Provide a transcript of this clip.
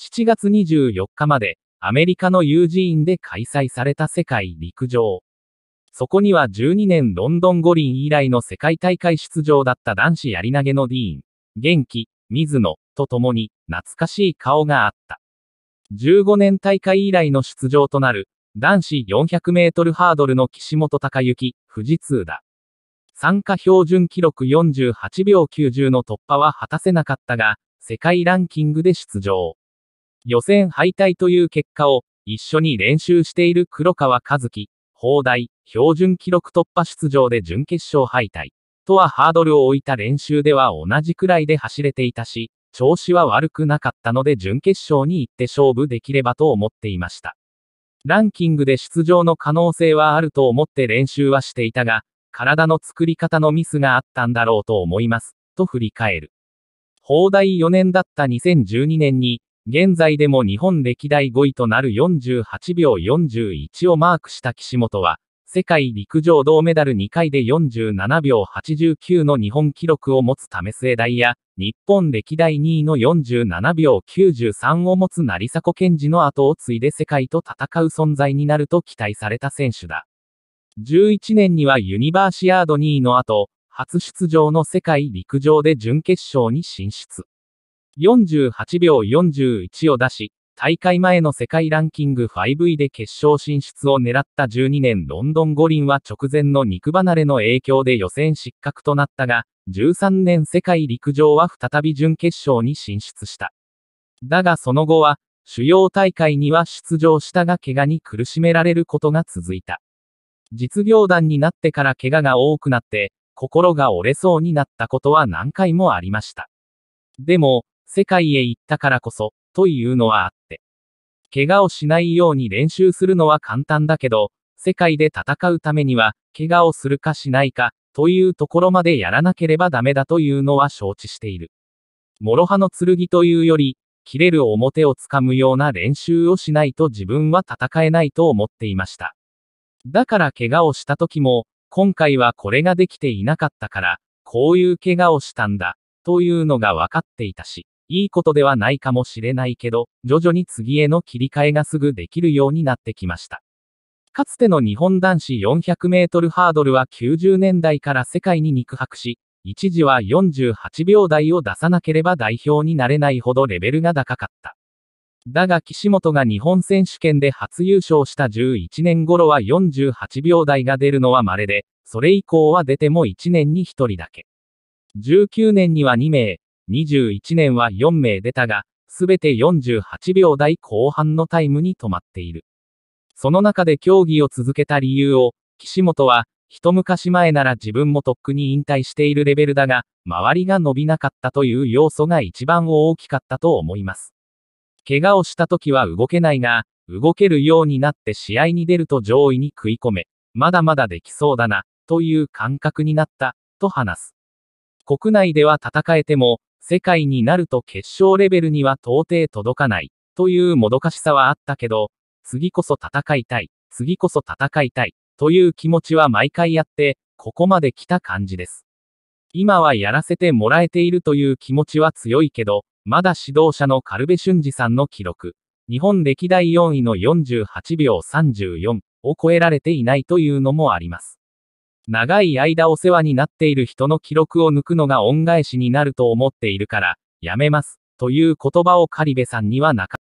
7月24日までアメリカのユージーンで開催された世界陸上。そこには12年ロンドン五輪以来の世界大会出場だった男子やり投げのディーン、元気、水野、と共に懐かしい顔があった。15年大会以来の出場となる男子400メートルハードルの岸本隆之、富士通だ。参加標準記録48秒90の突破は果たせなかったが、世界ランキングで出場。予選敗退という結果を、一緒に練習している黒川和樹、砲台、標準記録突破出場で準決勝敗退。とはハードルを置いた練習では同じくらいで走れていたし、調子は悪くなかったので準決勝に行って勝負できればと思っていました。ランキングで出場の可能性はあると思って練習はしていたが、体の作り方のミスがあったんだろうと思います、と振り返る。砲台4年だった2012年に、現在でも日本歴代5位となる48秒41をマークした岸本は、世界陸上銅メダル2回で47秒89の日本記録を持つ為末大や、日本歴代2位の47秒93を持つ成迫健二の後を継いで世界と戦う存在になると期待された選手だ。11年にはユニバーシアード2位の後、初出場の世界陸上で準決勝に進出。48秒41を出し、大会前の世界ランキング5位で決勝進出を狙った12年ロンドン五輪は直前の肉離れの影響で予選失格となったが、13年世界陸上は再び準決勝に進出した。だがその後は、主要大会には出場したが怪我に苦しめられることが続いた。実業団になってから怪我が多くなって、心が折れそうになったことは何回もありました。でも、世界へ行ったからこそ、というのはあって。怪我をしないように練習するのは簡単だけど、世界で戦うためには、怪我をするかしないか、というところまでやらなければダメだというのは承知している。諸刃の剣というより、切れる表をつかむような練習をしないと自分は戦えないと思っていました。だから怪我をした時も、今回はこれができていなかったから、こういう怪我をしたんだ、というのが分かっていたし。いいことではないかもしれないけど、徐々に次への切り替えがすぐできるようになってきました。かつての日本男子400メートルハードルは90年代から世界に肉薄し、一時は48秒台を出さなければ代表になれないほどレベルが高かった。だが岸本が日本選手権で初優勝した11年頃は48秒台が出るのは稀で、それ以降は出ても1年に1人だけ。19年には2名、21年は4名出たが、すべて48秒台後半のタイムに止まっている。その中で競技を続けた理由を、岸本は、一昔前なら自分もとっくに引退しているレベルだが、周りが伸びなかったという要素が一番大きかったと思います。怪我をした時は動けないが、動けるようになって試合に出ると上位に食い込め、まだまだできそうだな、という感覚になった、と話す。国内では戦えても、世界になると決勝レベルには到底届かない、というもどかしさはあったけど、次こそ戦いたい、次こそ戦いたい、という気持ちは毎回やって、ここまで来た感じです。今はやらせてもらえているという気持ちは強いけど、まだ指導者のカルベ俊二さんの記録、日本歴代4位の48秒34を超えられていないというのもあります。長い間お世話になっている人の記録を抜くのが恩返しになると思っているから、やめます、という言葉をカリベさんにはなかった。